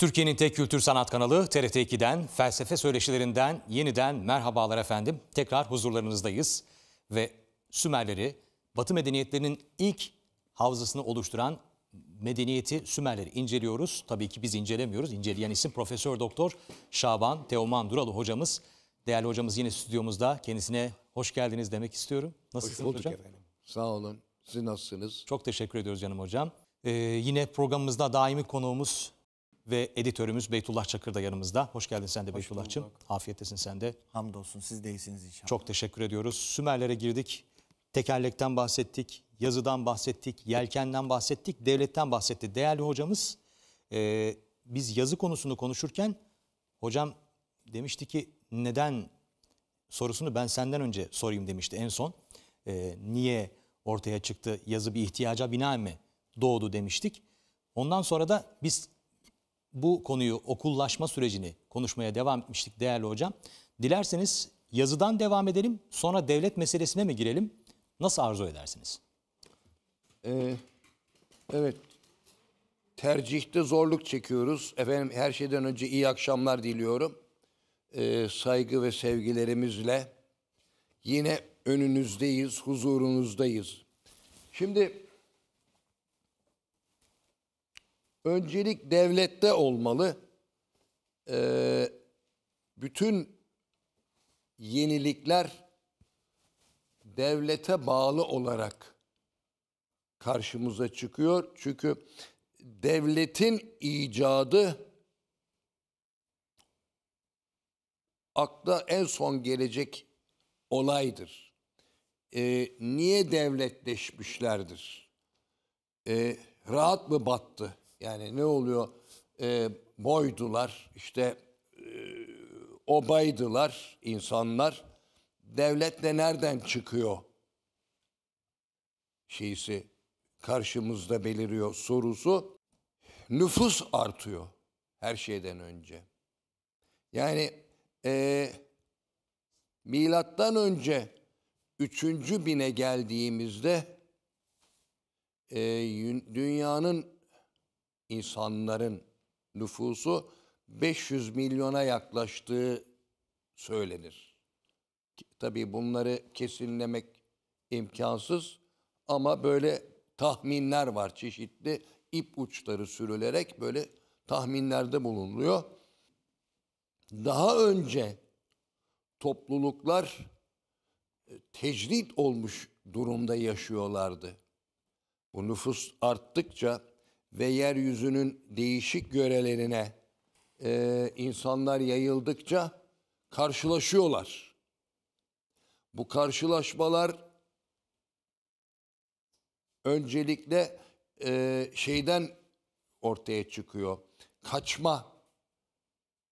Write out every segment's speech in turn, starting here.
Türkiye'nin tek kültür sanat kanalı TRT 2'den, felsefe söyleşilerinden yeniden merhabalar efendim. Tekrar huzurlarınızdayız ve Sümerleri, Batı medeniyetlerinin ilk havzasını oluşturan medeniyeti Sümerleri inceliyoruz. Tabii ki biz incelemiyoruz. İnceleyen isim Profesör Doktor Şaban Teoman Duralı hocamız. Değerli hocamız yine stüdyomuzda. Kendisine hoş geldiniz demek istiyorum. Nasılsınız hocam? Efendim. Sağ olun. Siz nasılsınız? Çok teşekkür ediyoruz canım hocam. Ee, yine programımızda daimi konuğumuz ve editörümüz Beytullah Çakır da yanımızda. Hoş geldin sen de Beytullah'cığım. Afiyettesin sen de. Hamdolsun siz değilsiniz inşallah. Çok teşekkür ediyoruz. Sümerlere girdik. Tekerlekten bahsettik, yazıdan bahsettik, yelkenden bahsettik, devletten bahsetti. Değerli hocamız e, biz yazı konusunu konuşurken hocam demişti ki neden sorusunu ben senden önce sorayım demişti en son. E, niye ortaya çıktı yazı bir ihtiyaca binaen mi doğdu demiştik. Ondan sonra da biz bu konuyu okullaşma sürecini konuşmaya devam etmiştik değerli hocam. Dilerseniz yazıdan devam edelim sonra devlet meselesine mi girelim? Nasıl arzu edersiniz? Ee, evet tercihte zorluk çekiyoruz. Efendim her şeyden önce iyi akşamlar diliyorum. Ee, saygı ve sevgilerimizle yine önünüzdeyiz, huzurunuzdayız. Şimdi öncelik devlette olmalı. Ee, bütün yenilikler devlete bağlı olarak karşımıza çıkıyor. Çünkü devletin icadı akla en son gelecek olaydır. Ee, niye devletleşmişlerdir? Ee, rahat mı battı? Yani ne oluyor? E, boydular, işte e, obaydılar insanlar. Devlet de nereden çıkıyor? Şeysi karşımızda beliriyor sorusu. Nüfus artıyor her şeyden önce. Yani e, milattan önce üçüncü bine geldiğimizde e, dünyanın insanların nüfusu 500 milyona yaklaştığı söylenir. Tabii bunları kesinlemek imkansız ama böyle tahminler var çeşitli ip uçları sürülerek böyle tahminlerde bulunuyor. Daha önce topluluklar e, tecrit olmuş durumda yaşıyorlardı. Bu nüfus arttıkça ve yeryüzünün değişik görelerine e, insanlar yayıldıkça karşılaşıyorlar. Bu karşılaşmalar öncelikle e, şeyden ortaya çıkıyor. Kaçma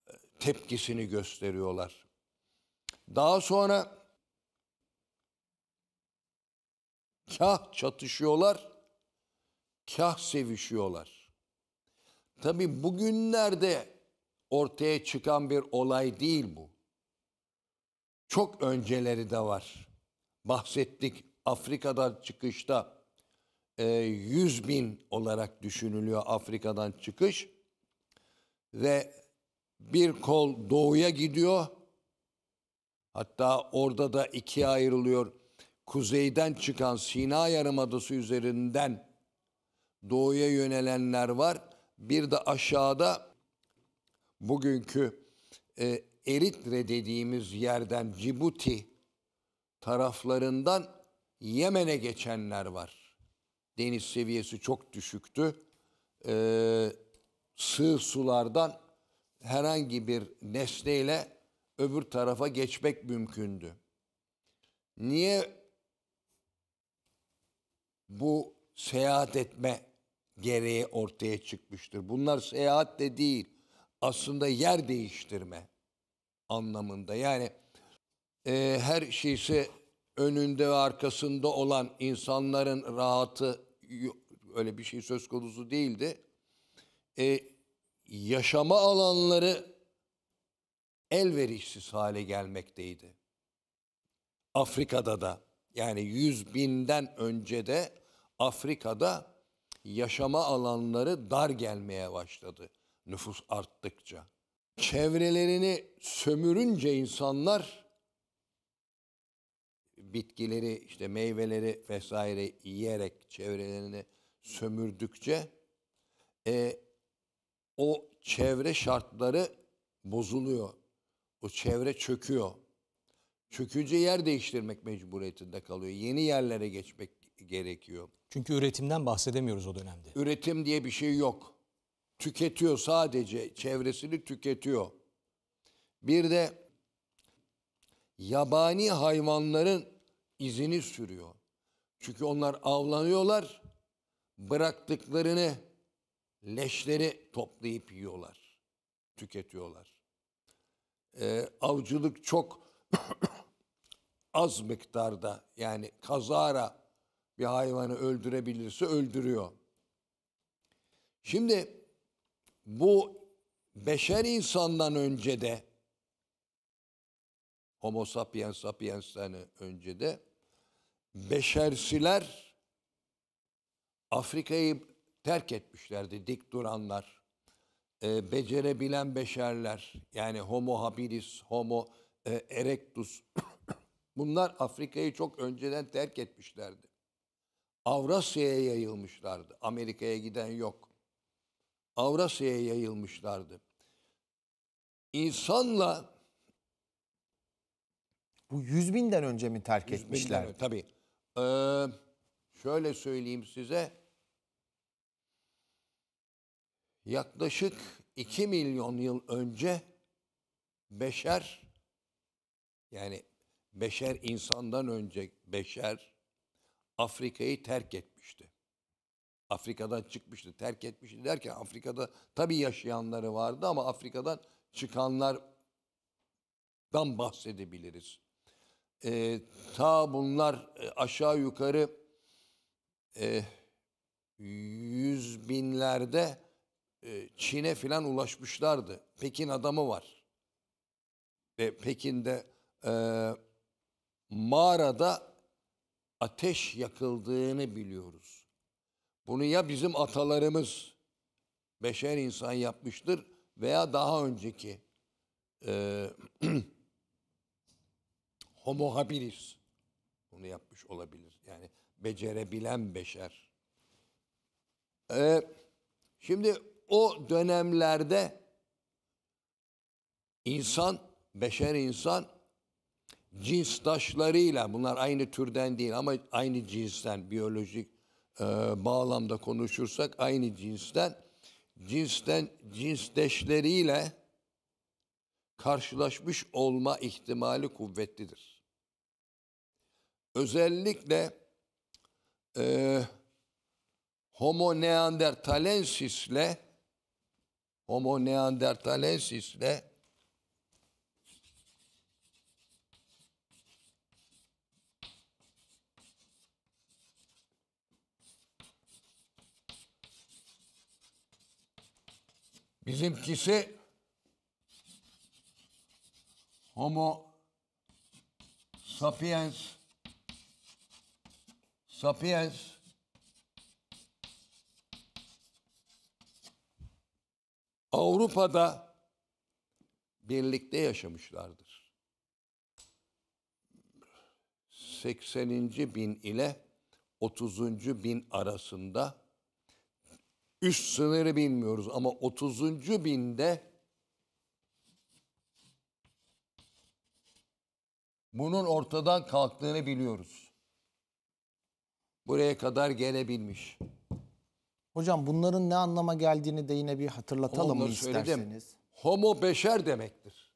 e, tepkisini gösteriyorlar. Daha sonra kah çatışıyorlar kah sevişiyorlar. Tabi bugünlerde ortaya çıkan bir olay değil bu. Çok önceleri de var. Bahsettik Afrika'dan çıkışta 100 e, bin olarak düşünülüyor Afrika'dan çıkış. Ve bir kol doğuya gidiyor. Hatta orada da ikiye ayrılıyor. Kuzeyden çıkan Sina Yarımadası üzerinden doğuya yönelenler var. Bir de aşağıda bugünkü e, Eritre dediğimiz yerden Cibuti taraflarından Yemen'e geçenler var. Deniz seviyesi çok düşüktü. Ee, sığ sulardan herhangi bir nesneyle öbür tarafa geçmek mümkündü. Niye bu seyahat etme gereği ortaya çıkmıştır. Bunlar seyahat de değil. Aslında yer değiştirme anlamında. Yani e, her şeyse önünde ve arkasında olan insanların rahatı öyle bir şey söz konusu değildi. E, yaşama alanları elverişsiz hale gelmekteydi. Afrika'da da yani yüz binden önce de Afrika'da yaşama alanları dar gelmeye başladı nüfus arttıkça. Çevrelerini sömürünce insanlar bitkileri, işte meyveleri vesaire yiyerek çevrelerini sömürdükçe e, o çevre şartları bozuluyor. O çevre çöküyor. Çökünce yer değiştirmek mecburiyetinde kalıyor. Yeni yerlere geçmek gerekiyor. Çünkü üretimden bahsedemiyoruz o dönemde. Üretim diye bir şey yok. Tüketiyor sadece çevresini tüketiyor. Bir de yabani hayvanların izini sürüyor. Çünkü onlar avlanıyorlar, bıraktıklarını, leşleri toplayıp yiyorlar, tüketiyorlar. Ee, avcılık çok az miktarda yani kazara bir hayvanı öldürebilirse öldürüyor. Şimdi bu beşer insandan önce de Homo sapiens sapiens'ten önce de beşersiler Afrika'yı terk etmişlerdi dik duranlar. E, becerebilen beşerler yani Homo habilis, Homo e, erectus bunlar Afrika'yı çok önceden terk etmişlerdi. Avrasya'ya yayılmışlardı. Amerika'ya giden yok. Avrasya'ya yayılmışlardı. İnsanla bu yüz binden önce mi terk etmişler? Tabii. Ee, şöyle söyleyeyim size. Yaklaşık 2 milyon yıl önce beşer yani beşer insandan önce beşer Afrika'yı terk etmişti. Afrika'dan çıkmıştı, terk etmişti derken Afrika'da tabii yaşayanları vardı ama Afrika'dan çıkanlardan bahsedebiliriz. Ee, ta bunlar e, aşağı yukarı e, yüz binlerde e, Çin'e filan ulaşmışlardı. Pekin adamı var. Ve Pekin'de e, mağarada ateş yakıldığını biliyoruz. Bunu ya bizim atalarımız beşer insan yapmıştır veya daha önceki e, homo habilis bunu yapmış olabilir. Yani becerebilen beşer. E, şimdi o dönemlerde insan, beşer insan cinstaşlarıyla bunlar aynı türden değil ama aynı cinsten biyolojik e, bağlamda konuşursak aynı cinsten cinsten cinsdeşleriyle karşılaşmış olma ihtimali kuvvetlidir. Özellikle e, Homo ile Homo ile Bizimkisi Homo sapiens sapiens Avrupa'da birlikte yaşamışlardır. 80. bin ile 30. bin arasında üst sınırı bilmiyoruz ama 30. binde bunun ortadan kalktığını biliyoruz. Buraya kadar gelebilmiş. Hocam bunların ne anlama geldiğini de yine bir hatırlatalım Onları mı isterseniz? Homo beşer demektir.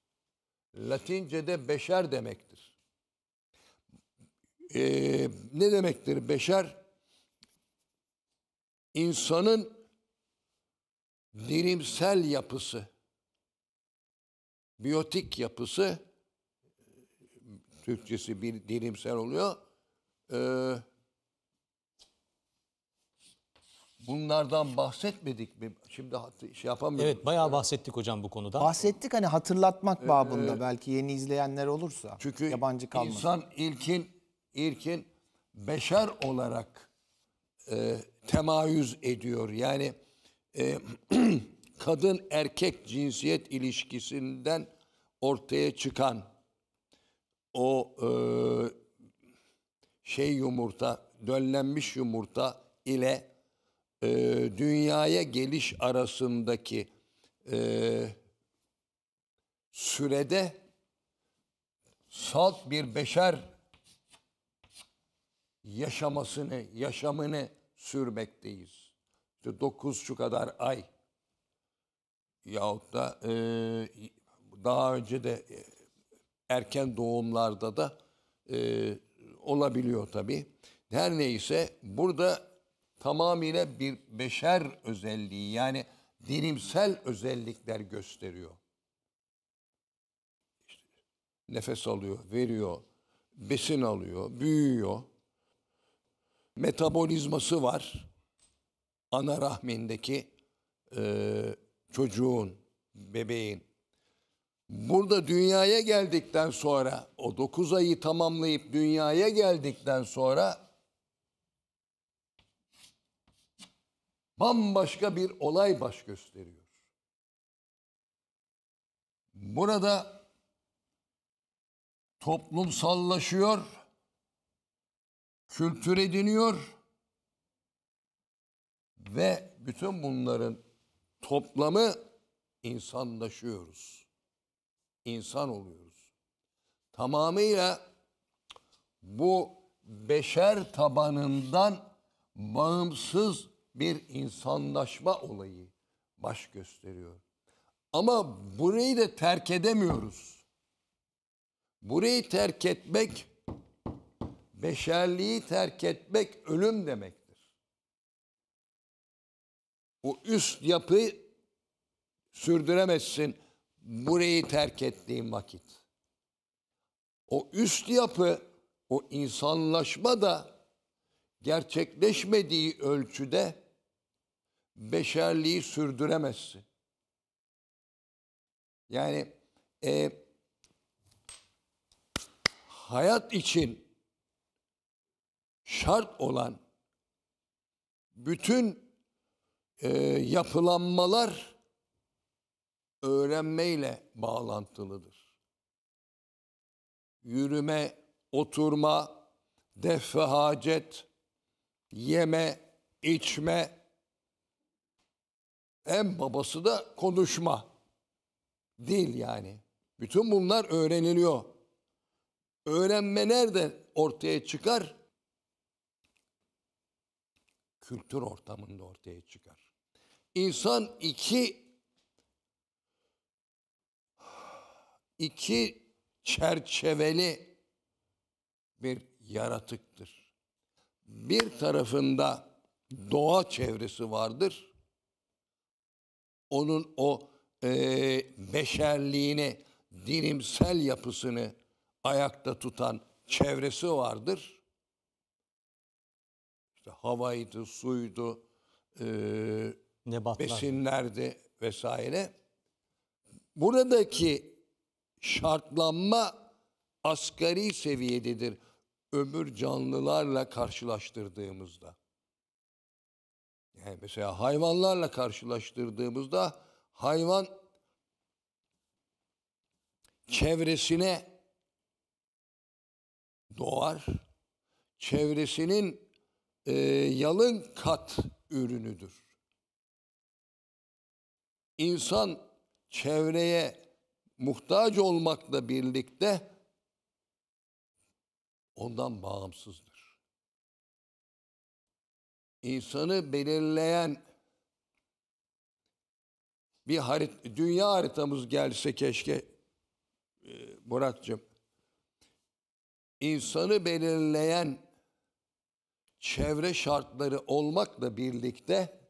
Latince'de beşer demektir. Ee, ne demektir beşer? İnsanın dirimsel yapısı, biyotik yapısı, Türkçesi bir dirimsel oluyor. Ee, bunlardan bahsetmedik mi? Şimdi şey yapamıyorum. Evet bayağı bahsettik hocam bu konuda. Bahsettik hani hatırlatmak ee, babında ee, belki yeni izleyenler olursa. Çünkü yabancı kalmasın. insan ilkin ilkin beşer olarak e, temayüz ediyor. Yani e, kadın erkek cinsiyet ilişkisinden ortaya çıkan o e, şey yumurta, döllenmiş yumurta ile e, dünyaya geliş arasındaki e, sürede salt bir beşer yaşamasını, yaşamını sürmekteyiz işte 9 şu kadar ay yahut da e, daha önce de e, erken doğumlarda da e, olabiliyor tabii. Her neyse burada tamamıyla bir beşer özelliği yani dilimsel özellikler gösteriyor. İşte nefes alıyor, veriyor, besin alıyor, büyüyor. Metabolizması var ana rahmindeki e, çocuğun, bebeğin. Burada dünyaya geldikten sonra o 9 ayı tamamlayıp dünyaya geldikten sonra bambaşka bir olay baş gösteriyor. Burada toplumsallaşıyor, kültür ediniyor ve bütün bunların toplamı insanlaşıyoruz. İnsan oluyoruz. Tamamıyla bu beşer tabanından bağımsız bir insanlaşma olayı baş gösteriyor. Ama burayı da terk edemiyoruz. Burayı terk etmek, beşerliği terk etmek ölüm demek o üst yapı sürdüremezsin burayı terk ettiğin vakit. O üst yapı, o insanlaşma da gerçekleşmediği ölçüde beşerliği sürdüremezsin. Yani e, hayat için şart olan bütün e, yapılanmalar öğrenmeyle bağlantılıdır. Yürüme, oturma, def hacet, yeme, içme, en babası da konuşma. Dil yani. Bütün bunlar öğreniliyor. Öğrenme nerede ortaya çıkar? Kültür ortamında ortaya çıkar. İnsan iki iki çerçeveli bir yaratıktır. Bir tarafında doğa çevresi vardır. Onun o e, beşerliğini, dilimsel yapısını ayakta tutan çevresi vardır. İşte havaydı, suydu, e, Nebatlar. besinlerdi vesaire. Buradaki şartlanma asgari seviyededir Ömür canlılarla karşılaştırdığımızda. Yani mesela hayvanlarla karşılaştırdığımızda hayvan çevresine doğar. Çevresinin e, yalın kat ürünüdür insan çevreye muhtaç olmakla birlikte ondan bağımsızdır. İnsanı belirleyen bir harit dünya haritamız gelse keşke Muratcığım. E, İnsanı belirleyen çevre şartları olmakla birlikte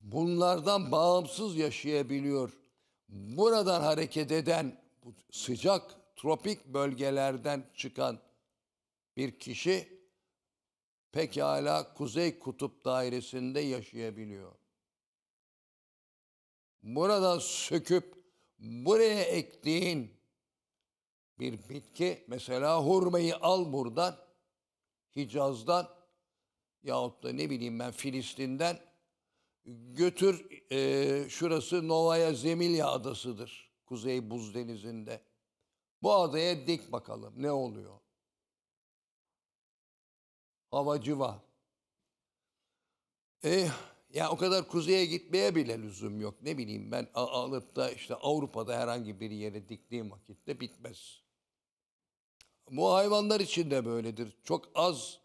bunlardan bağımsız yaşayabiliyor. Buradan hareket eden bu sıcak tropik bölgelerden çıkan bir kişi pekala Kuzey Kutup Dairesi'nde yaşayabiliyor. Buradan söküp buraya ektiğin bir bitki mesela hurmayı al buradan Hicaz'dan yahut da ne bileyim ben Filistin'den Götür e, şurası Novaya Zemilya adasıdır. Kuzey Buz Denizi'nde. Bu adaya dik bakalım ne oluyor. Hava civa. E, ya o kadar kuzeye gitmeye bile lüzum yok. Ne bileyim ben alıp da işte Avrupa'da herhangi bir yere diktiğim vakitte bitmez. Bu hayvanlar için de böyledir. Çok az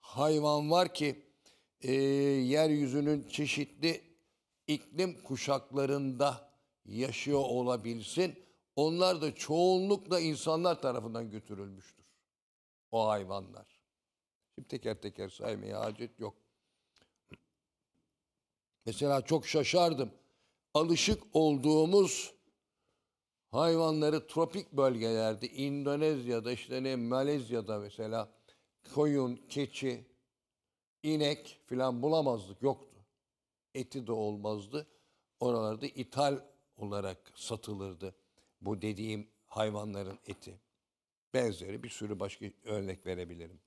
hayvan var ki e, yeryüzünün çeşitli iklim kuşaklarında yaşıyor olabilsin. Onlar da çoğunlukla insanlar tarafından götürülmüştür. O hayvanlar. Şimdi teker teker saymaya hacet yok. Mesela çok şaşardım. Alışık olduğumuz hayvanları tropik bölgelerde, İndonezya'da, işte ne Malezya'da mesela koyun, keçi, inek filan bulamazdık yoktu. Eti de olmazdı. Oralarda ithal olarak satılırdı bu dediğim hayvanların eti. Benzeri bir sürü başka örnek verebilirim.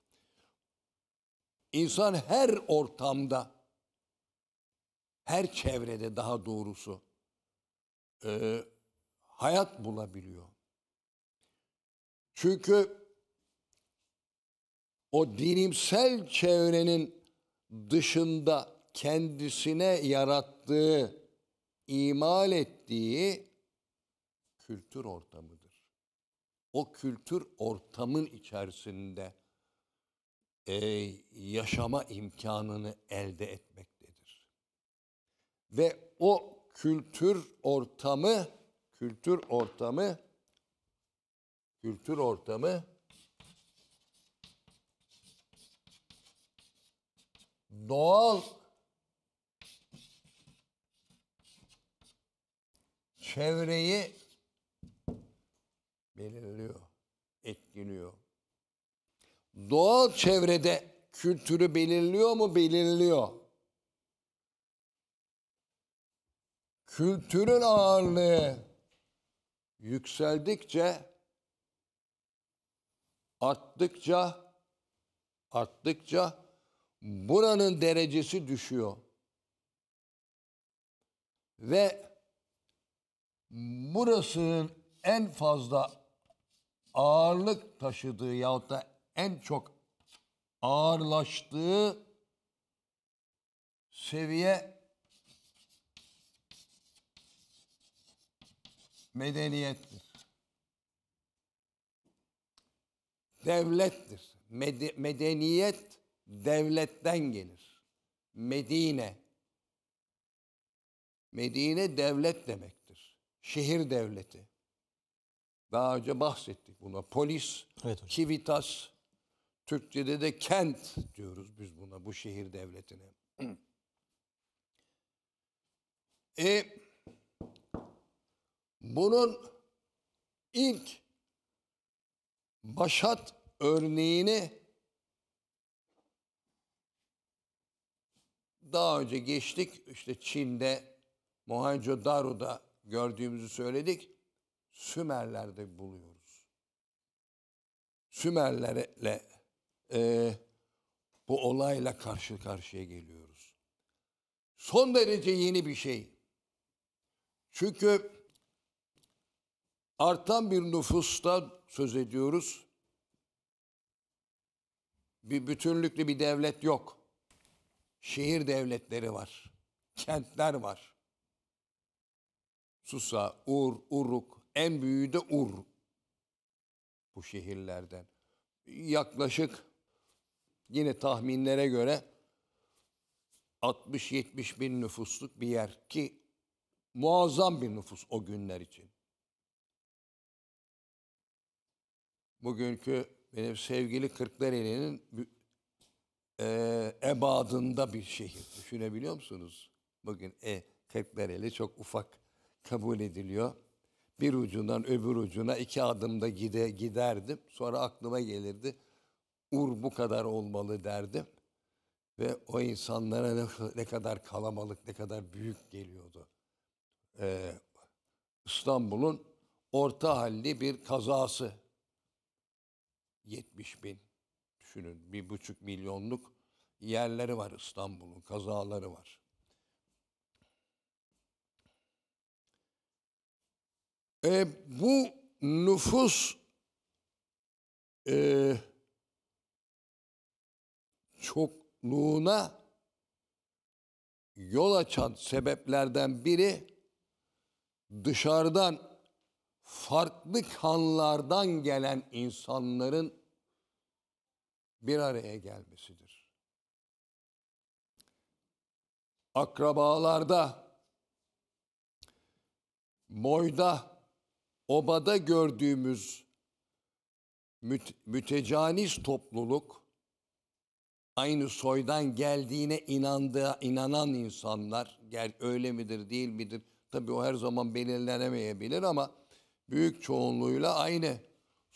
İnsan her ortamda, her çevrede daha doğrusu e, hayat bulabiliyor. Çünkü o dinimsel çevrenin dışında kendisine yarattığı, imal ettiği kültür ortamıdır. O kültür ortamın içerisinde e, yaşama imkanını elde etmektedir. Ve o kültür ortamı, kültür ortamı, kültür ortamı doğal çevreyi belirliyor, etkiliyor. Doğal çevrede kültürü belirliyor mu? Belirliyor. Kültürün ağırlığı yükseldikçe arttıkça arttıkça buranın derecesi düşüyor. Ve burasının en fazla ağırlık taşıdığı yahut da en çok ağırlaştığı seviye medeniyettir. Devlettir. Med medeniyet devletten gelir. Medine. Medine devlet demektir. Şehir devleti. Daha önce bahsettik buna. Polis, evet hocam. kivitas, Türkçe'de de kent diyoruz biz buna, bu şehir devletine. e, bunun ilk başat örneğini daha önce geçtik. işte Çin'de Mohenjo-Daro'da gördüğümüzü söyledik. Sümerler'de buluyoruz. Sümerlerle e, bu olayla karşı karşıya geliyoruz. Son derece yeni bir şey. Çünkü artan bir nüfusta söz ediyoruz. Bir bütünlüklü bir devlet yok şehir devletleri var. Kentler var. Susa, Ur, Uruk, en büyüğü de Ur. Bu şehirlerden. Yaklaşık yine tahminlere göre 60-70 bin nüfusluk bir yer ki muazzam bir nüfus o günler için. Bugünkü benim sevgili Kırklareli'nin e, ebadında bir şehir. Düşünebiliyor musunuz? Bugün e, Kırklareli çok ufak kabul ediliyor. Bir ucundan öbür ucuna iki adımda gide, giderdim. Sonra aklıma gelirdi. Ur bu kadar olmalı derdim. Ve o insanlara ne, ne kadar kalabalık, ne kadar büyük geliyordu. Ee, İstanbul'un orta halli bir kazası. 70 bin Düşünün bir buçuk milyonluk yerleri var İstanbul'un, kazaları var. E, bu nüfus e, çokluğuna yol açan sebeplerden biri dışarıdan farklı kanlardan gelen insanların bir araya gelmesidir. Akrabalarda, moyda, obada gördüğümüz müte mütecanis topluluk, aynı soydan geldiğine inandığı, inanan insanlar, gel öyle midir değil midir? Tabii o her zaman belirlenemeyebilir ama büyük çoğunluğuyla aynı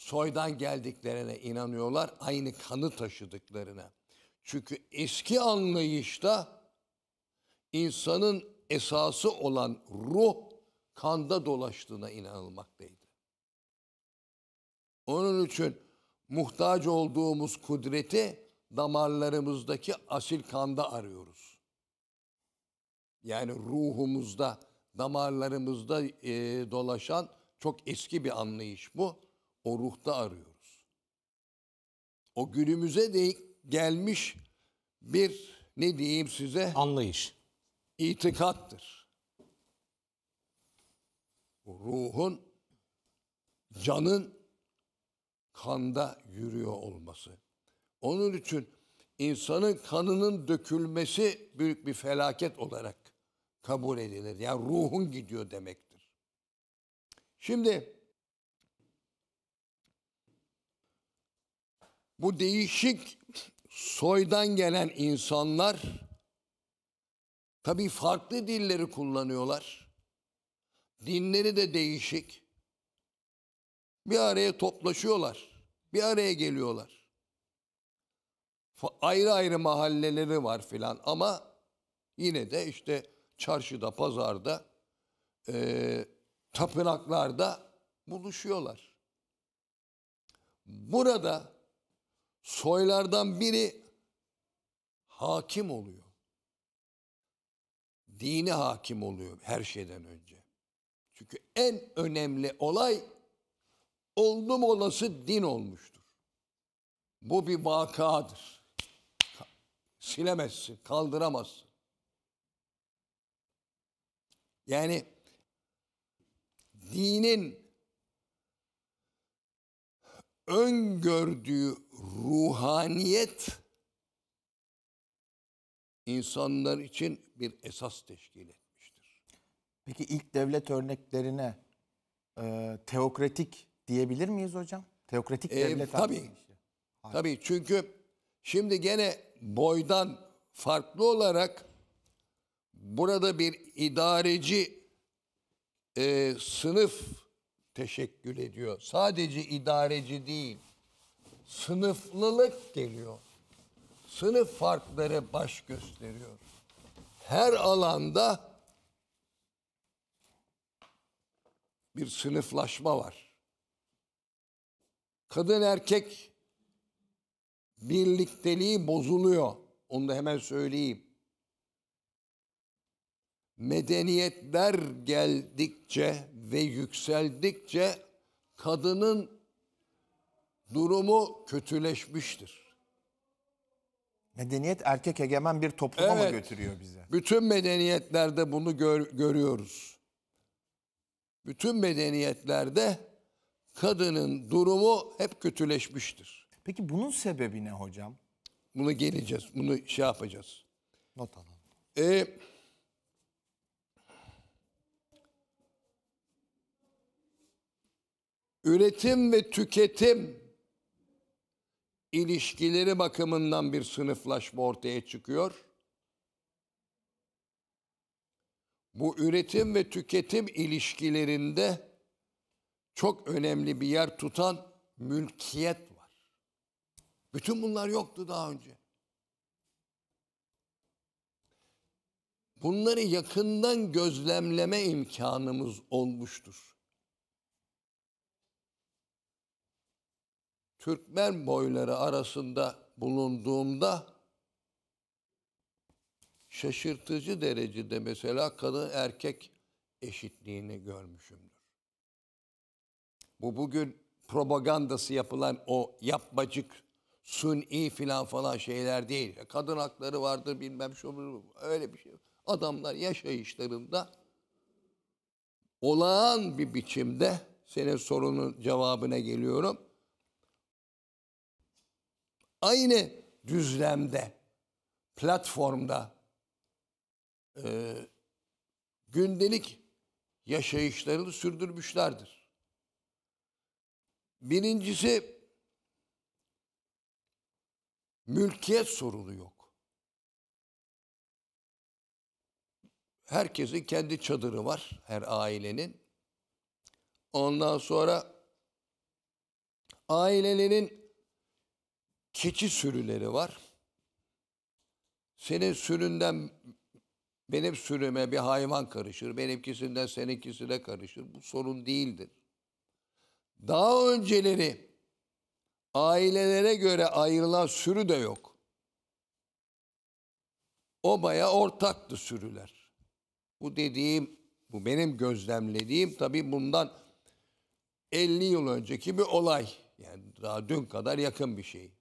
soydan geldiklerine inanıyorlar, aynı kanı taşıdıklarına. Çünkü eski anlayışta insanın esası olan ruh kanda dolaştığına inanılmaktaydı. Onun için muhtaç olduğumuz kudreti damarlarımızdaki asil kanda arıyoruz. Yani ruhumuzda, damarlarımızda e, dolaşan çok eski bir anlayış bu o ruhta arıyoruz. O günümüze de gelmiş bir ne diyeyim size? Anlayış. İtikattır. O ruhun, canın kanda yürüyor olması. Onun için insanın kanının dökülmesi büyük bir felaket olarak kabul edilir. Yani ruhun gidiyor demektir. Şimdi bu değişik soydan gelen insanlar tabii farklı dilleri kullanıyorlar. Dinleri de değişik. Bir araya toplaşıyorlar. Bir araya geliyorlar. Ayrı ayrı mahalleleri var filan ama yine de işte çarşıda, pazarda, e, tapınaklarda buluşuyorlar. Burada soylardan biri hakim oluyor. Dini hakim oluyor her şeyden önce. Çünkü en önemli olay oldum olası din olmuştur. Bu bir vakadır. Silemezsin, kaldıramazsın. Yani dinin öngördüğü ruhaniyet insanlar için bir esas teşkil etmiştir. Peki ilk devlet örneklerine e, teokratik diyebilir miyiz hocam? Teokratik e, devlet tabii. Tabii çünkü şimdi gene boydan farklı olarak burada bir idareci e, sınıf teşekkül ediyor. Sadece idareci değil, sınıflılık geliyor. Sınıf farkları baş gösteriyor. Her alanda bir sınıflaşma var. Kadın erkek birlikteliği bozuluyor. Onu da hemen söyleyeyim medeniyetler geldikçe ve yükseldikçe kadının durumu kötüleşmiştir. Medeniyet erkek egemen bir topluma evet, mı götürüyor bize? Bütün medeniyetlerde bunu gör, görüyoruz. Bütün medeniyetlerde kadının durumu hep kötüleşmiştir. Peki bunun sebebi ne hocam? Bunu geleceğiz. Bunu şey yapacağız. Not alalım. Ee, üretim ve tüketim ilişkileri bakımından bir sınıflaşma ortaya çıkıyor. Bu üretim ve tüketim ilişkilerinde çok önemli bir yer tutan mülkiyet var. Bütün bunlar yoktu daha önce. Bunları yakından gözlemleme imkanımız olmuştur. Türkmen boyları arasında bulunduğumda şaşırtıcı derecede mesela kadın erkek eşitliğini görmüşümdür. Bu bugün propagandası yapılan o yapmacık suni filan falan şeyler değil. Kadın hakları vardır bilmem şu öyle bir şey. Adamlar yaşayışlarında olağan bir biçimde senin sorunun cevabına geliyorum aynı düzlemde, platformda e, gündelik yaşayışlarını sürdürmüşlerdir. Birincisi mülkiyet sorunu yok. Herkesin kendi çadırı var, her ailenin. Ondan sonra ailelerin keçi sürüleri var. Senin süründen benim sürüme bir hayvan karışır. Benimkisinden seninkisine karışır. Bu sorun değildir. Daha önceleri ailelere göre ayrılan sürü de yok. Obaya ortaktı sürüler. Bu dediğim, bu benim gözlemlediğim tabii bundan 50 yıl önceki bir olay. Yani daha dün kadar yakın bir şey.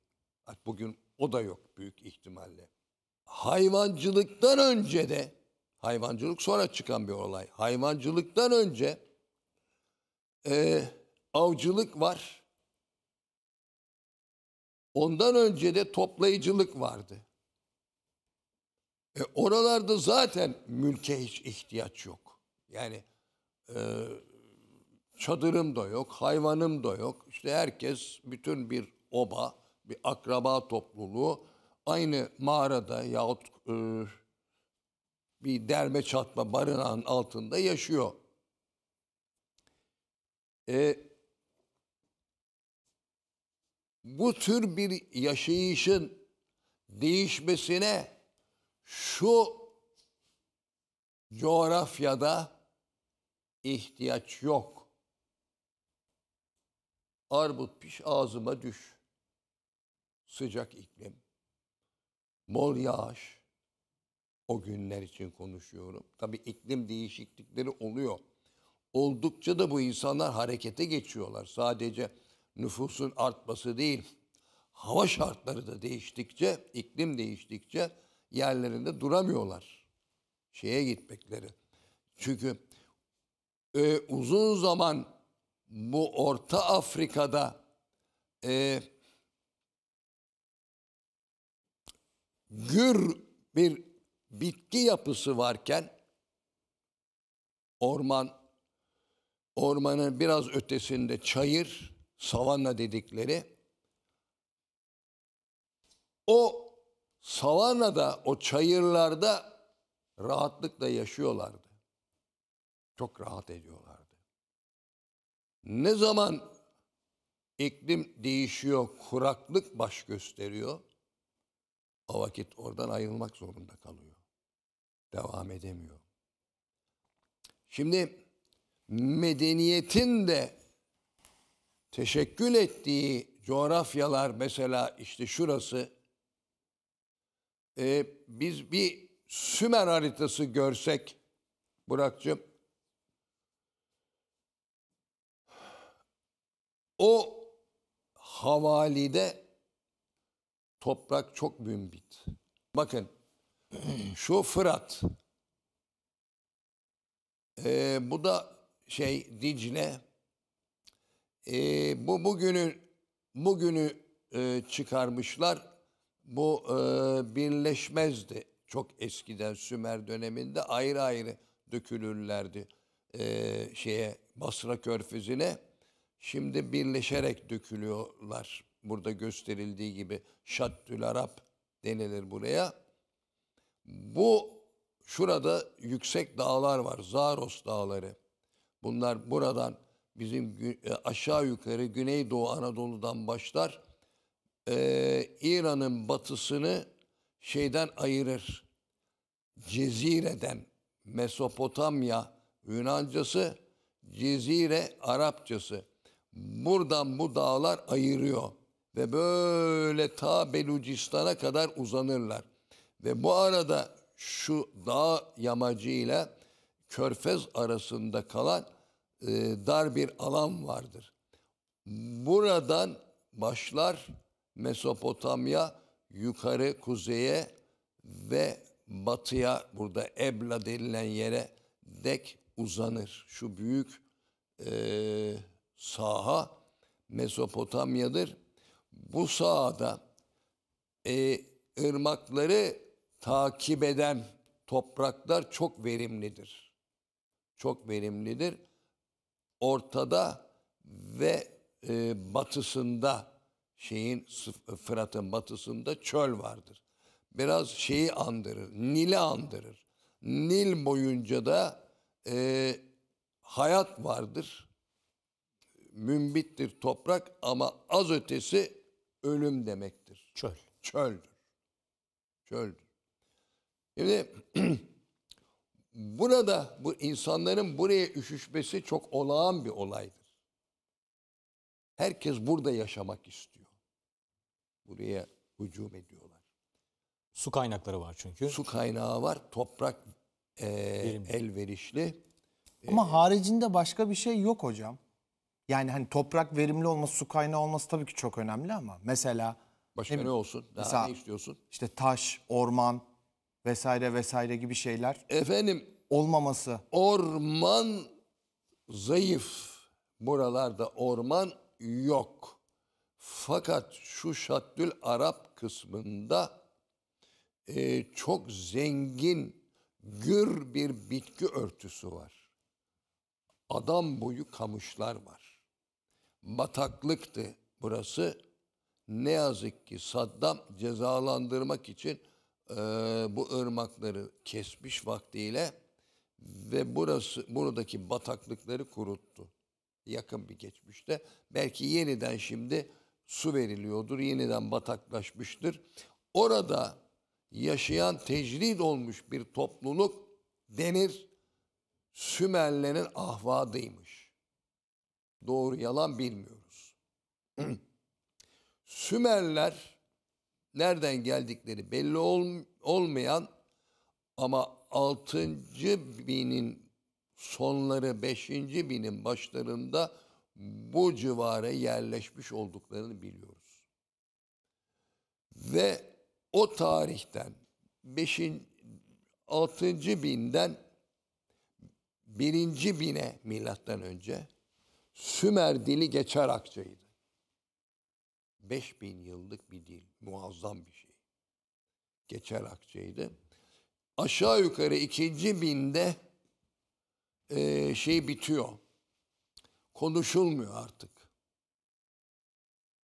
Bugün o da yok büyük ihtimalle. Hayvancılıktan önce de, hayvancılık sonra çıkan bir olay. Hayvancılıktan önce e, avcılık var. Ondan önce de toplayıcılık vardı. E, oralarda zaten mülke hiç ihtiyaç yok. Yani e, çadırım da yok, hayvanım da yok. İşte herkes bütün bir oba bir akraba topluluğu aynı mağarada yahut e, bir derme çatma barınağın altında yaşıyor. E, bu tür bir yaşayışın değişmesine şu coğrafyada ihtiyaç yok. Arbut piş ağzıma düş sıcak iklim, bol yağış. O günler için konuşuyorum. Tabii iklim değişiklikleri oluyor. Oldukça da bu insanlar harekete geçiyorlar. Sadece nüfusun artması değil, hava şartları da değiştikçe, iklim değiştikçe yerlerinde duramıyorlar. Şeye gitmekleri. Çünkü e, uzun zaman bu Orta Afrika'da e, gür bir bitki yapısı varken orman ormanın biraz ötesinde çayır, savanna dedikleri o savannada, o çayırlarda rahatlıkla yaşıyorlardı. Çok rahat ediyorlardı. Ne zaman iklim değişiyor, kuraklık baş gösteriyor, o vakit oradan ayrılmak zorunda kalıyor. Devam edemiyor. Şimdi medeniyetin de teşekkül ettiği coğrafyalar mesela işte şurası e, biz bir Sümer haritası görsek Burak'cığım o havalide Toprak çok mümbit. Bakın şu Fırat. Ee, bu da şey Dicle. Ee, bu bugünü bugünü e, çıkarmışlar. Bu e, birleşmezdi. Çok eskiden Sümer döneminde ayrı ayrı dökülürlerdi e, şeye Basra Körfezi'ne. Şimdi birleşerek dökülüyorlar burada gösterildiği gibi şattül Arap denilir buraya. Bu şurada yüksek dağlar var. Zaros dağları. Bunlar buradan bizim e, aşağı yukarı Güneydoğu Anadolu'dan başlar. Ee, İran'ın batısını şeyden ayırır. Cezire'den Mesopotamya Yunancası, Cezire Arapçası. Buradan bu dağlar ayırıyor ve böyle ta Belucistan'a kadar uzanırlar. Ve bu arada şu dağ yamacıyla körfez arasında kalan e, dar bir alan vardır. Buradan başlar Mesopotamya yukarı kuzeye ve batıya burada Ebla denilen yere dek uzanır. Şu büyük e, saha Mesopotamya'dır bu sahada e, ırmakları takip eden topraklar çok verimlidir. Çok verimlidir. Ortada ve e, batısında şeyin Fırat'ın batısında çöl vardır. Biraz şeyi andırır, Nil'i andırır. Nil boyunca da e, hayat vardır. Mümbittir toprak ama az ötesi ölüm demektir. Çöl. Çöldür. Çöldür. Şimdi burada bu insanların buraya üşüşmesi çok olağan bir olaydır. Herkes burada yaşamak istiyor. Buraya hücum ediyorlar. Su kaynakları var çünkü. Su kaynağı var. Toprak e, elverişli. Ama haricinde başka bir şey yok hocam. Yani hani toprak verimli olması, su kaynağı olması tabii ki çok önemli ama mesela... Başka ne, olsun? Daha mesela, ne istiyorsun? İşte taş, orman vesaire vesaire gibi şeyler. Efendim... Olmaması. Orman zayıf. Buralarda orman yok. Fakat şu Şaddül Arap kısmında e, çok zengin, gür bir bitki örtüsü var. Adam boyu kamışlar var bataklıktı burası. Ne yazık ki Saddam cezalandırmak için e, bu ırmakları kesmiş vaktiyle ve burası buradaki bataklıkları kuruttu. Yakın bir geçmişte belki yeniden şimdi su veriliyordur, yeniden bataklaşmıştır. Orada yaşayan tecrid olmuş bir topluluk denir Sümerlerin ahvadıymış. Doğru yalan bilmiyoruz. Sümerler nereden geldikleri belli ol, olmayan ama 6. binin sonları 5. binin başlarında bu civara yerleşmiş olduklarını biliyoruz. Ve o tarihten 5. 6. binden 1. bine milattan önce Sümer dili geçer Akça'ydı. 5000 yıllık bir dil, muazzam bir şey. Geçer Akça'ydı. Aşağı yukarı ikinci binde e, şey bitiyor. Konuşulmuyor artık.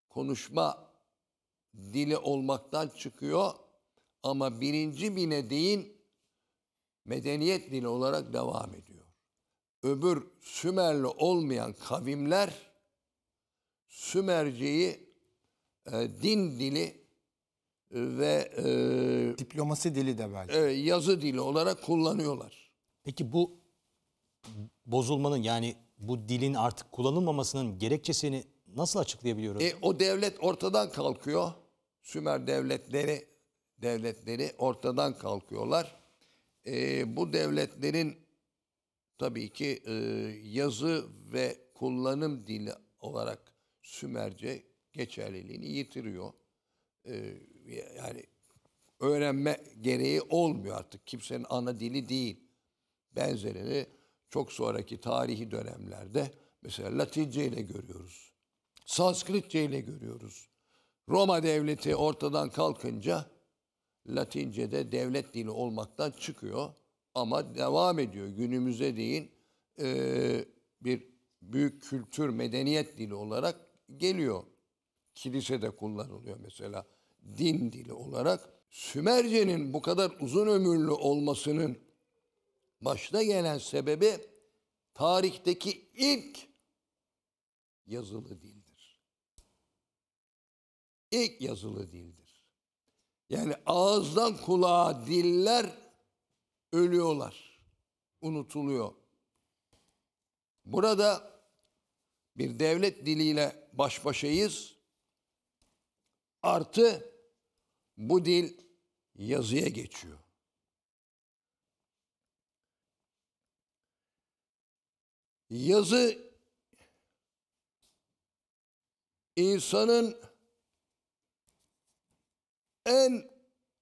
Konuşma dili olmaktan çıkıyor ama birinci bine değin medeniyet dili olarak devam ediyor öbür Sümerli olmayan kavimler Sümerceyi e, din dili e, ve e, diplomasi dili de belki. E, yazı dili olarak kullanıyorlar. Peki bu bozulmanın yani bu dilin artık kullanılmamasının gerekçesini nasıl açıklayabiliyoruz? E, o devlet ortadan kalkıyor. Sümer devletleri devletleri ortadan kalkıyorlar. E, bu devletlerin Tabii ki e, yazı ve kullanım dili olarak Sümerce geçerliliğini yitiriyor. E, yani öğrenme gereği olmuyor artık. Kimsenin ana dili değil. Benzerini çok sonraki tarihi dönemlerde mesela Latince ile görüyoruz. Sanskritçe ile görüyoruz. Roma devleti ortadan kalkınca Latince de devlet dili olmaktan çıkıyor ama devam ediyor. Günümüze değin e, bir büyük kültür, medeniyet dili olarak geliyor. Kilisede kullanılıyor mesela din dili olarak. Sümerce'nin bu kadar uzun ömürlü olmasının başta gelen sebebi tarihteki ilk yazılı dildir. İlk yazılı dildir. Yani ağızdan kulağa diller ölüyorlar. Unutuluyor. Burada bir devlet diliyle baş başayız. Artı bu dil yazıya geçiyor. Yazı insanın en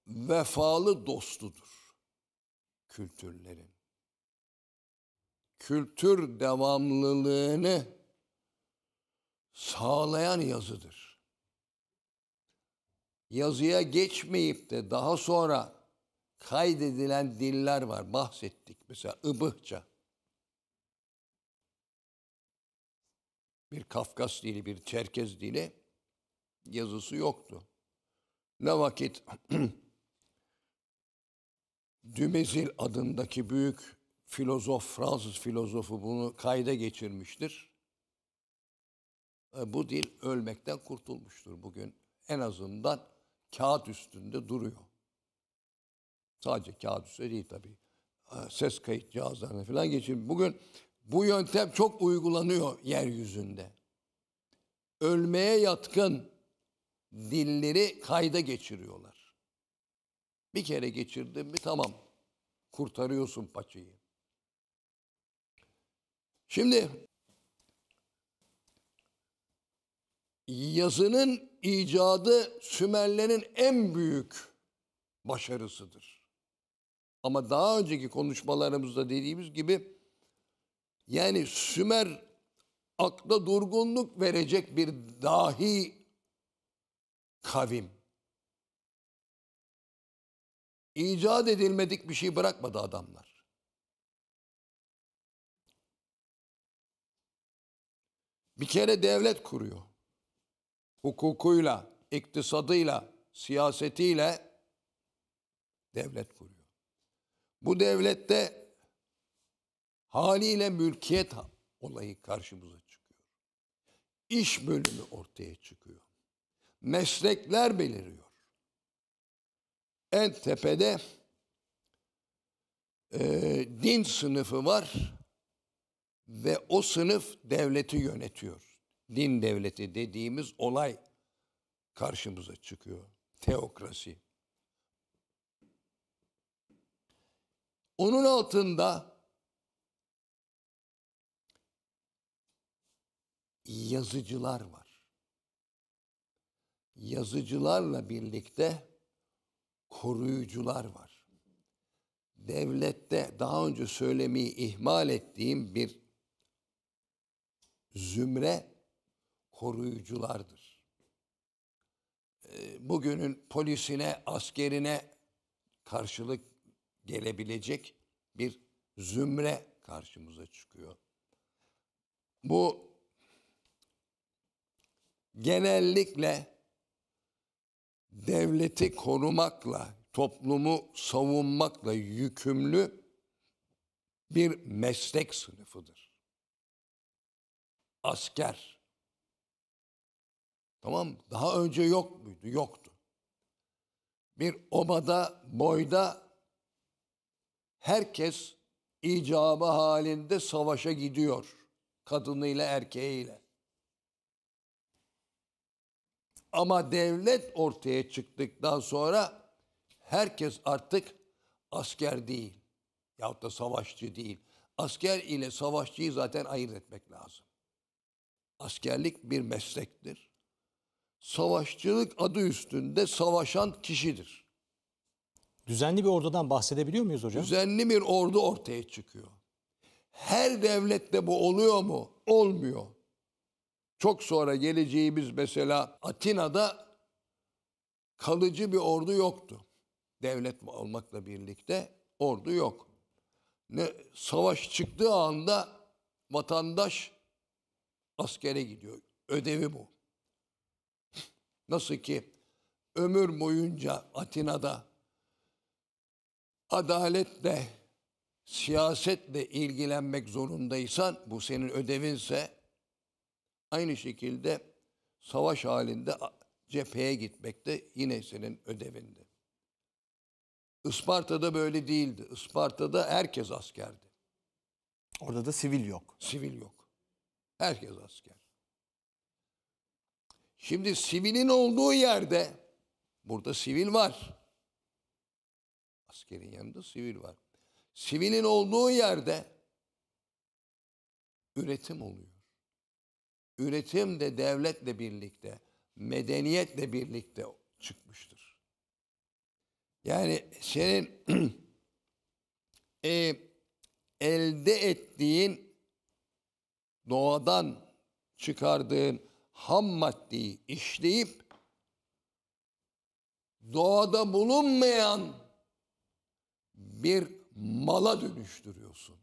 vefalı dostudur kültürlerin kültür devamlılığını sağlayan yazıdır. Yazıya geçmeyip de daha sonra kaydedilen diller var. Bahsettik mesela Ibıhça. Bir Kafkas dili, bir Çerkez dili yazısı yoktu. Ne vakit Dümezil adındaki büyük filozof, Fransız filozofu bunu kayda geçirmiştir. E, bu dil ölmekten kurtulmuştur bugün. En azından kağıt üstünde duruyor. Sadece kağıt üstünde değil tabii. E, ses kayıt cihazlarına falan geçin. Bugün bu yöntem çok uygulanıyor yeryüzünde. Ölmeye yatkın dilleri kayda geçiriyorlar. Bir kere geçirdin mi tamam. Kurtarıyorsun paçayı. Şimdi yazının icadı Sümerlerin en büyük başarısıdır. Ama daha önceki konuşmalarımızda dediğimiz gibi yani Sümer akla durgunluk verecek bir dahi kavim icat edilmedik bir şey bırakmadı adamlar. Bir kere devlet kuruyor. Hukukuyla, iktisadıyla, siyasetiyle devlet kuruyor. Bu devlette haliyle mülkiyet olayı karşımıza çıkıyor. İş bölümü ortaya çıkıyor. Meslekler beliriyor en tepede e, din sınıfı var ve o sınıf devleti yönetiyor. Din devleti dediğimiz olay karşımıza çıkıyor. Teokrasi. Onun altında yazıcılar var. Yazıcılarla birlikte koruyucular var. Devlette daha önce söylemeyi ihmal ettiğim bir zümre koruyuculardır. Ee, bugünün polisine, askerine karşılık gelebilecek bir zümre karşımıza çıkıyor. Bu genellikle devleti korumakla, toplumu savunmakla yükümlü bir meslek sınıfıdır. Asker. Tamam Daha önce yok muydu? Yoktu. Bir obada, boyda herkes icabı halinde savaşa gidiyor. Kadınıyla, erkeğiyle. Ama devlet ortaya çıktıktan sonra herkes artık asker değil yahut da savaşçı değil. Asker ile savaşçıyı zaten ayırt etmek lazım. Askerlik bir meslektir. Savaşçılık adı üstünde savaşan kişidir. Düzenli bir ordudan bahsedebiliyor muyuz hocam? Düzenli bir ordu ortaya çıkıyor. Her devlette bu oluyor mu? Olmuyor. Çok sonra geleceğimiz mesela Atina'da kalıcı bir ordu yoktu. Devlet olmakla birlikte ordu yok. Ne savaş çıktığı anda vatandaş askere gidiyor. Ödevi bu. Nasıl ki ömür boyunca Atina'da adaletle, siyasetle ilgilenmek zorundaysan, bu senin ödevinse, Aynı şekilde savaş halinde cepheye gitmek de yine senin ödevindi. Isparta'da böyle değildi. Isparta'da herkes askerdi. Orada da sivil yok. Sivil yok. Herkes asker. Şimdi sivilin olduğu yerde burada sivil var. Askerin yanında sivil var. Sivilin olduğu yerde üretim oluyor üretim de devletle birlikte, medeniyetle birlikte çıkmıştır. Yani senin e, elde ettiğin doğadan çıkardığın ham maddeyi işleyip doğada bulunmayan bir mala dönüştürüyorsun.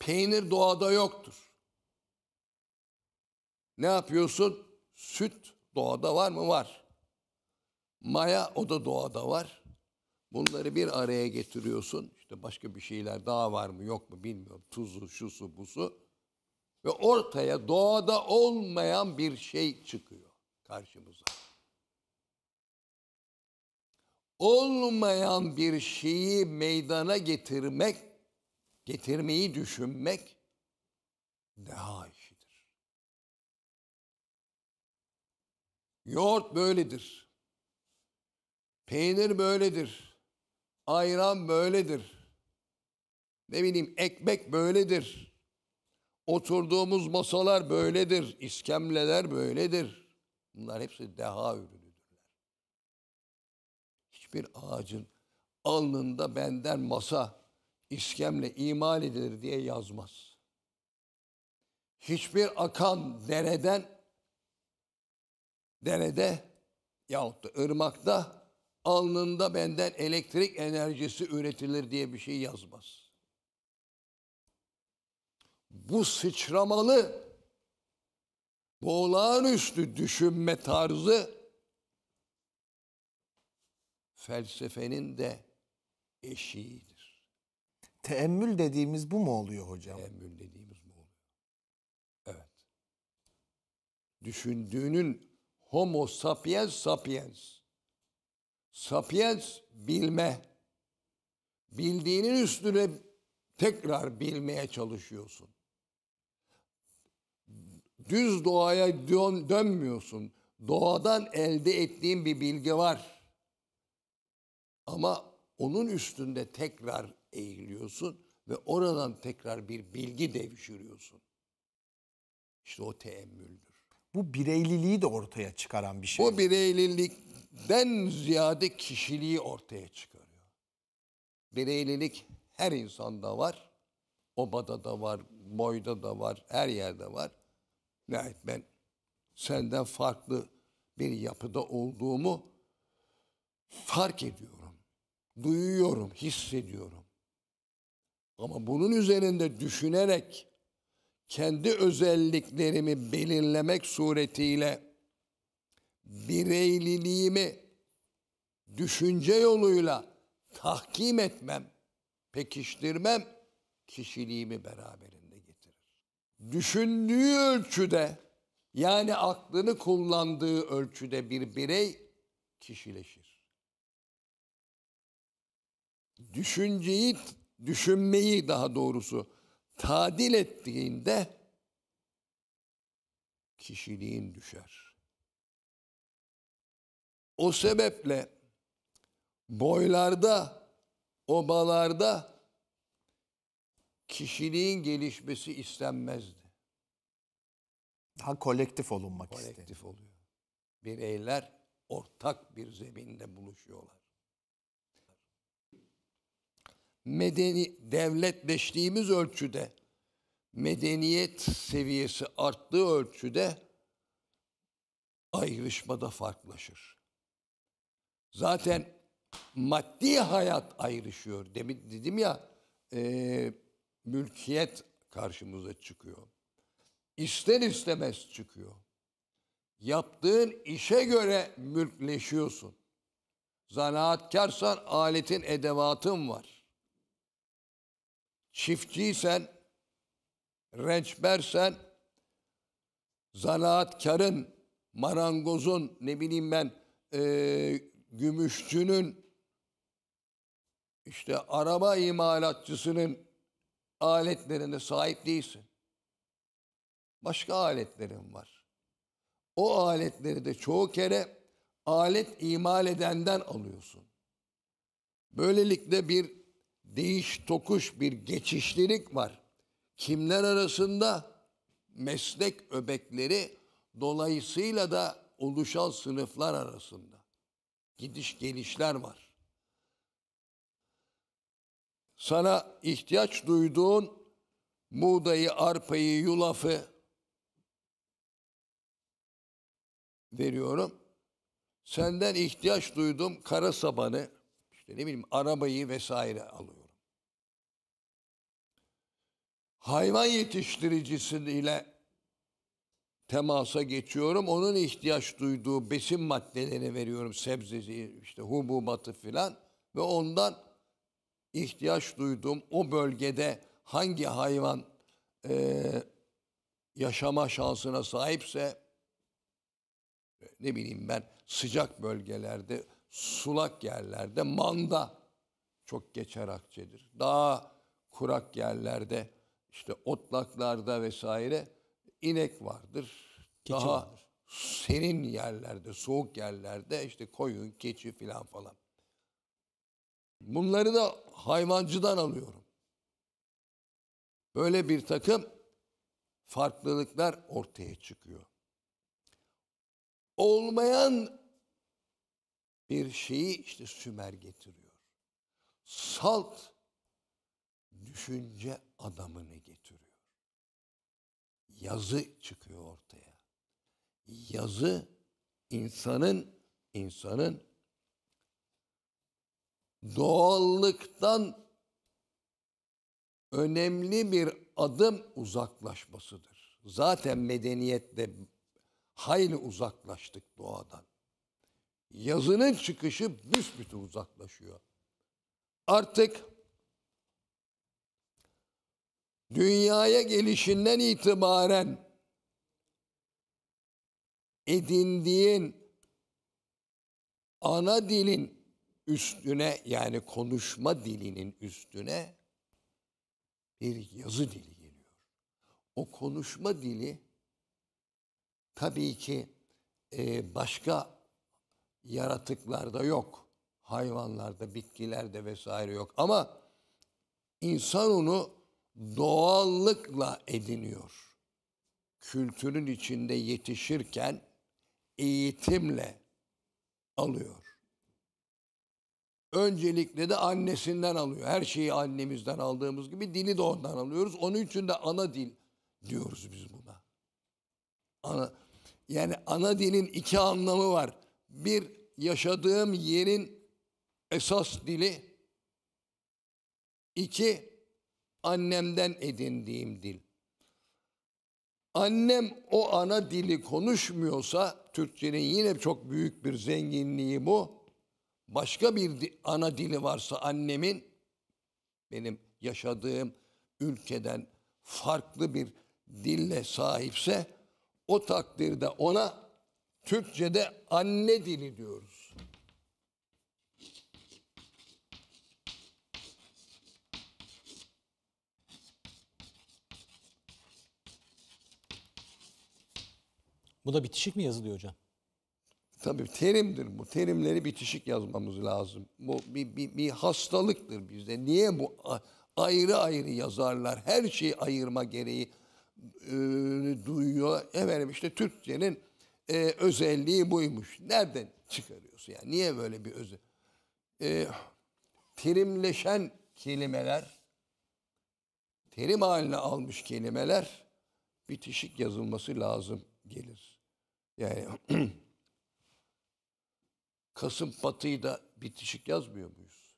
Peynir doğada yoktur. Ne yapıyorsun? Süt doğada var mı? Var. Maya o da doğada var. Bunları bir araya getiriyorsun. İşte başka bir şeyler daha var mı yok mu bilmiyorum. Tuzu, şusu, busu. Ve ortaya doğada olmayan bir şey çıkıyor karşımıza. Olmayan bir şeyi meydana getirmek, getirmeyi düşünmek daha iyi. Yoğurt böyledir. Peynir böyledir. Ayran böyledir. Ne bileyim ekmek böyledir. Oturduğumuz masalar böyledir. İskemleler böyledir. Bunlar hepsi deha ürünüdürler. Hiçbir ağacın alnında benden masa, iskemle imal edilir diye yazmaz. Hiçbir akan dereden derede yahut da ırmakta alnında benden elektrik enerjisi üretilir diye bir şey yazmaz. Bu sıçramalı, bu olağanüstü düşünme tarzı felsefenin de eşiğidir. Teemmül dediğimiz bu mu oluyor hocam? Teemmül dediğimiz bu oluyor. Evet. Düşündüğünün Homo sapiens sapiens. Sapiens bilme. Bildiğinin üstüne tekrar bilmeye çalışıyorsun. Düz doğaya dön, dönmüyorsun. Doğadan elde ettiğin bir bilgi var. Ama onun üstünde tekrar eğiliyorsun ve oradan tekrar bir bilgi devşiriyorsun. İşte o teemmüldür bu bireyliliği de ortaya çıkaran bir şey. Bu bireylilikten ziyade kişiliği ortaya çıkarıyor. Bireylilik her insanda var. Obada da var, boyda da var, her yerde var. Nihayet ben senden farklı bir yapıda olduğumu fark ediyorum. Duyuyorum, hissediyorum. Ama bunun üzerinde düşünerek kendi özelliklerimi belirlemek suretiyle bireyliliğimi düşünce yoluyla tahkim etmem, pekiştirmem kişiliğimi beraberinde getirir. Düşündüğü ölçüde yani aklını kullandığı ölçüde bir birey kişileşir. Düşünceyi, düşünmeyi daha doğrusu tadil ettiğinde kişiliğin düşer. O sebeple boylarda, obalarda kişiliğin gelişmesi istenmezdi. Daha kolektif olunmak kolektif istedim. oluyor. Bireyler ortak bir zeminde buluşuyorlar. medeni devletleştiğimiz ölçüde medeniyet seviyesi arttığı ölçüde ayrışma da farklılaşır. Zaten maddi hayat ayrışıyor. Demin dedim ya e, mülkiyet karşımıza çıkıyor. İster istemez çıkıyor. Yaptığın işe göre mülkleşiyorsun. Zanaatkarsan aletin edevatın var çiftçiysen, rençbersen, zanaatkarın, marangozun, ne bileyim ben, e, gümüşçünün, işte araba imalatçısının aletlerine sahip değilsin. Başka aletlerin var. O aletleri de çoğu kere alet imal edenden alıyorsun. Böylelikle bir değiş tokuş bir geçişlilik var. Kimler arasında? Meslek öbekleri dolayısıyla da oluşan sınıflar arasında. Gidiş gelişler var. Sana ihtiyaç duyduğun buğdayı, arpayı, yulafı veriyorum. Senden ihtiyaç duyduğum kara sabanı, işte ne bileyim arabayı vesaire alıyor hayvan ile temasa geçiyorum. Onun ihtiyaç duyduğu besin maddelerini veriyorum. Sebzesi, işte hububatı filan. Ve ondan ihtiyaç duyduğum o bölgede hangi hayvan e, yaşama şansına sahipse ne bileyim ben sıcak bölgelerde, sulak yerlerde manda çok geçer akçedir. Daha kurak yerlerde işte otlaklarda vesaire inek vardır. Keçi Daha vardır. serin yerlerde, soğuk yerlerde işte koyun, keçi filan falan. Bunları da hayvancıdan alıyorum. Böyle bir takım farklılıklar ortaya çıkıyor. Olmayan bir şeyi işte Sümer getiriyor. Salt düşünce adamını getiriyor. Yazı çıkıyor ortaya. Yazı insanın insanın doğallıktan önemli bir adım uzaklaşmasıdır. Zaten medeniyette hayli uzaklaştık doğadan. Yazının çıkışı büsbütün uzaklaşıyor. Artık dünyaya gelişinden itibaren edindiğin ana dilin üstüne yani konuşma dilinin üstüne bir yazı dili geliyor. O konuşma dili tabii ki e, başka yaratıklarda yok. Hayvanlarda, bitkilerde vesaire yok. Ama insan onu doğallıkla ediniyor. Kültürün içinde yetişirken eğitimle alıyor. Öncelikle de annesinden alıyor. Her şeyi annemizden aldığımız gibi dini de ondan alıyoruz. Onun için de ana dil diyoruz biz buna. Ana, yani ana dilin iki anlamı var. Bir yaşadığım yerin esas dili. İki Annemden edindiğim dil. Annem o ana dili konuşmuyorsa Türkçenin yine çok büyük bir zenginliği bu. Başka bir ana dili varsa annemin benim yaşadığım ülkeden farklı bir dille sahipse o takdirde ona Türkçe'de anne dili diyoruz. Bu da bitişik mi yazılıyor hocam? Tabii terimdir bu. Terimleri bitişik yazmamız lazım. Bu bir, bir, bir hastalıktır bizde. Niye bu ayrı ayrı yazarlar? Her şeyi ayırma gereği e, duyuyor. Efendim işte Türkçenin e, özelliği buymuş. Nereden çıkarıyorsun? Yani niye böyle bir özel? E, terimleşen kelimeler, terim haline almış kelimeler bitişik yazılması lazım gelir. Yani Kasım Batı'yı da bitişik yazmıyor muyuz?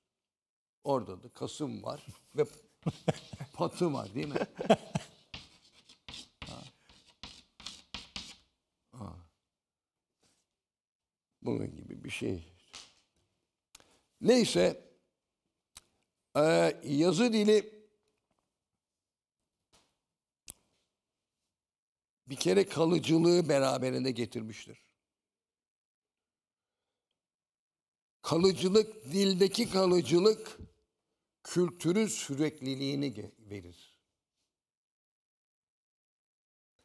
Orada da Kasım var ve Batı var değil mi? Ha. Ha. Bunun gibi bir şey. Neyse, ee, yazı dili bir kere kalıcılığı beraberinde getirmiştir. Kalıcılık, dildeki kalıcılık kültürün sürekliliğini verir.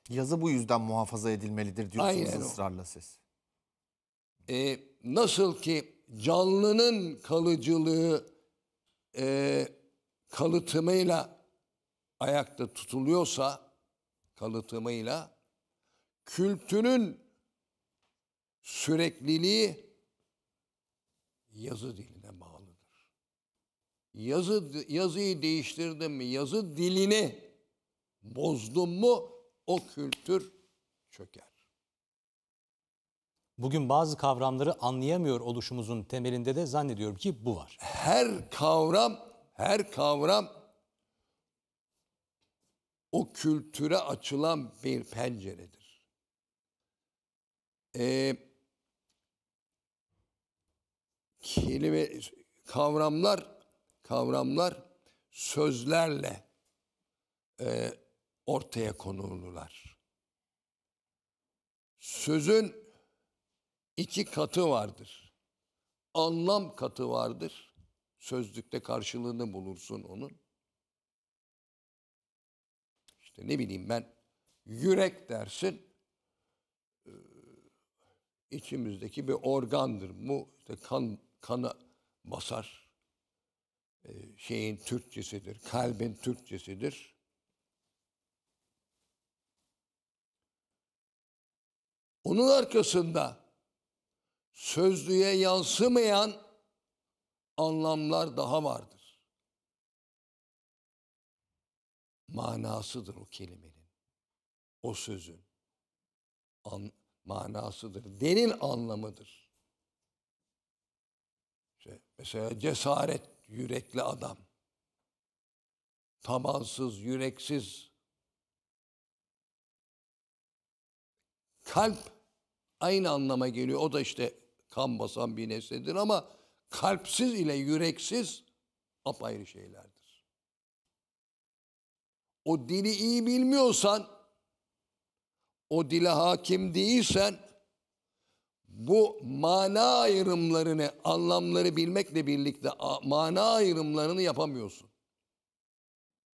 Yazı bu yüzden muhafaza edilmelidir diyorsunuz Aynen ısrarla o. siz. Ee, nasıl ki canlının kalıcılığı e, kalıtımıyla ayakta tutuluyorsa kalıtımıyla kültünün sürekliliği yazı diline bağlıdır. Yazı yazıyı değiştirdim mi, yazı dilini bozdum mu o kültür çöker. Bugün bazı kavramları anlayamıyor oluşumuzun temelinde de zannediyorum ki bu var. Her kavram, her kavram o kültüre açılan bir penceredir e, kelime kavramlar kavramlar sözlerle e, ortaya konulurlar. Sözün iki katı vardır. Anlam katı vardır. Sözlükte karşılığını bulursun onun. İşte ne bileyim ben yürek dersin içimizdeki bir organdır. Bu işte kan kana basar. E, şeyin Türkçesidir. Kalbin Türkçesidir. Onun arkasında sözlüğe yansımayan anlamlar daha vardır. Manasıdır o kelimenin. O sözün. An manasıdır. Derin anlamıdır. İşte mesela cesaret yürekli adam. Tamansız, yüreksiz. Kalp aynı anlama geliyor. O da işte kan basan bir nesnedir ama kalpsiz ile yüreksiz apayrı şeylerdir. O dili iyi bilmiyorsan o dile hakim değilsen bu mana ayrımlarını, anlamları bilmekle birlikte mana ayrımlarını yapamıyorsun.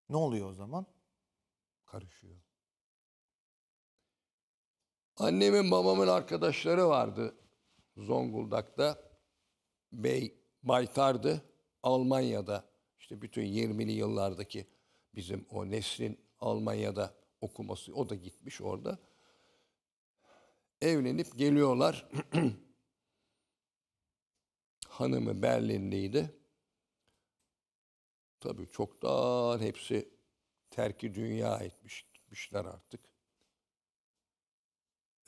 Ne oluyor o zaman? Karışıyor. Annemin babamın arkadaşları vardı Zonguldak'ta. Bey Baytar'dı Almanya'da. İşte bütün 20'li yıllardaki bizim o neslin Almanya'da okuması o da gitmiş orada evlenip geliyorlar. Hanımı Berlinliydi. Tabii çoktan hepsi terki dünya etmiş, gitmişler artık.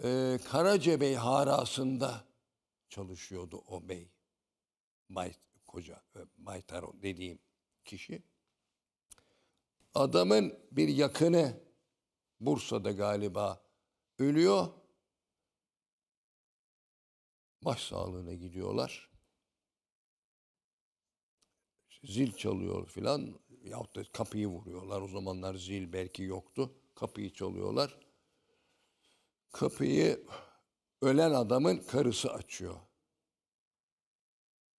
Ee, Karacabey harasında çalışıyordu o bey. Bay, koca, Baytaro e, dediğim kişi. Adamın bir yakını Bursa'da galiba ölüyor başsağlığına gidiyorlar. Zil çalıyor filan yahut da kapıyı vuruyorlar. O zamanlar zil belki yoktu. Kapıyı çalıyorlar. Kapıyı ölen adamın karısı açıyor.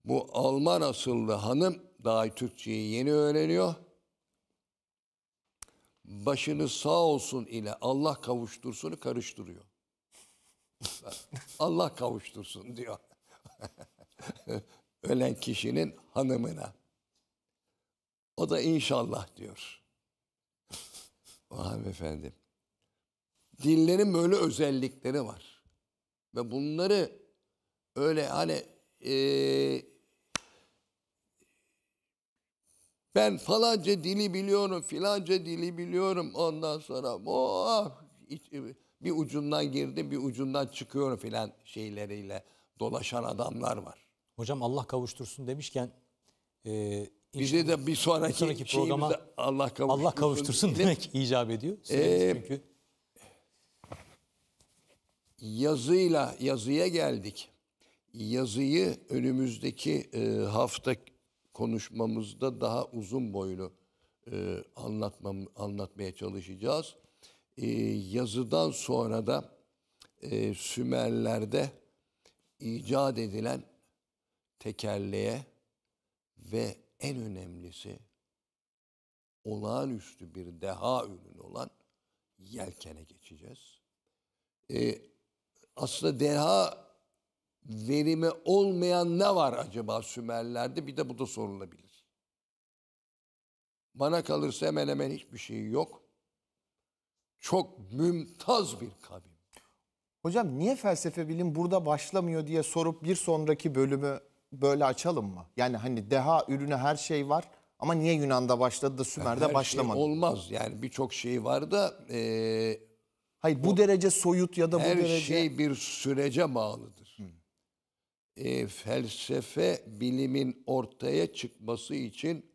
Bu Alman asıllı hanım daha Türkçeyi yeni öğreniyor. Başını sağ olsun ile Allah kavuştursunu karıştırıyor. Allah kavuştursun diyor. Ölen kişinin hanımına. O da inşallah diyor. O hanımefendi. Dinlerin böyle özellikleri var. Ve bunları öyle hani ee, ben falanca dili biliyorum, filanca dili biliyorum. Ondan sonra oh, bir ucundan girdi bir ucundan çıkıyor filan şeyleriyle dolaşan adamlar var. Hocam Allah kavuştursun demişken e, bize de bir sonraki, bir sonraki programa Allah kavuştursun, Allah kavuştursun demek icap ediyor. Ee, çünkü yazıyla yazıya geldik. Yazıyı önümüzdeki e, hafta konuşmamızda daha uzun boylu e, anlatmam anlatmaya çalışacağız e, yazıdan sonra da e, Sümerler'de icat edilen tekerleğe ve en önemlisi olağanüstü bir deha ürünü olan yelkene geçeceğiz. E, aslında deha verimi olmayan ne var acaba Sümerler'de? Bir de bu da sorulabilir. Bana kalırsa hemen hemen hiçbir şey yok çok mümtaz bir kavim. Hocam niye felsefe bilim burada başlamıyor diye sorup bir sonraki bölümü böyle açalım mı? Yani hani deha ürünü her şey var ama niye Yunan'da başladı da Sümer'de her şey başlamadı? Şey olmaz yani birçok şey var da... E, Hayır bu, bu derece soyut ya da bu her derece... Her şey bir sürece bağlıdır. E, felsefe bilimin ortaya çıkması için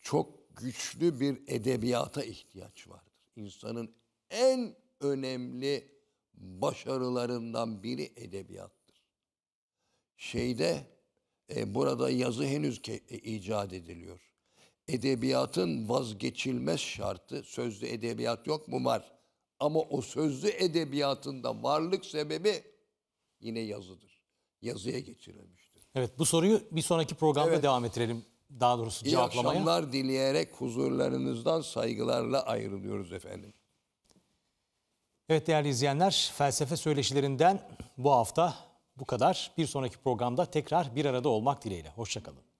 çok güçlü bir edebiyata ihtiyaç var insanın en önemli başarılarından biri edebiyattır. Şeyde e, burada yazı henüz ke- e, icat ediliyor. Edebiyatın vazgeçilmez şartı sözlü edebiyat yok mu var? Ama o sözlü edebiyatında varlık sebebi yine yazıdır. Yazıya geçirilmiştir. Evet bu soruyu bir sonraki programda evet. devam ettirelim daha doğrusu İyi cevaplamaya. akşamlar dileyerek huzurlarınızdan saygılarla ayrılıyoruz efendim. Evet değerli izleyenler, felsefe söyleşilerinden bu hafta bu kadar. Bir sonraki programda tekrar bir arada olmak dileğiyle. Hoşçakalın.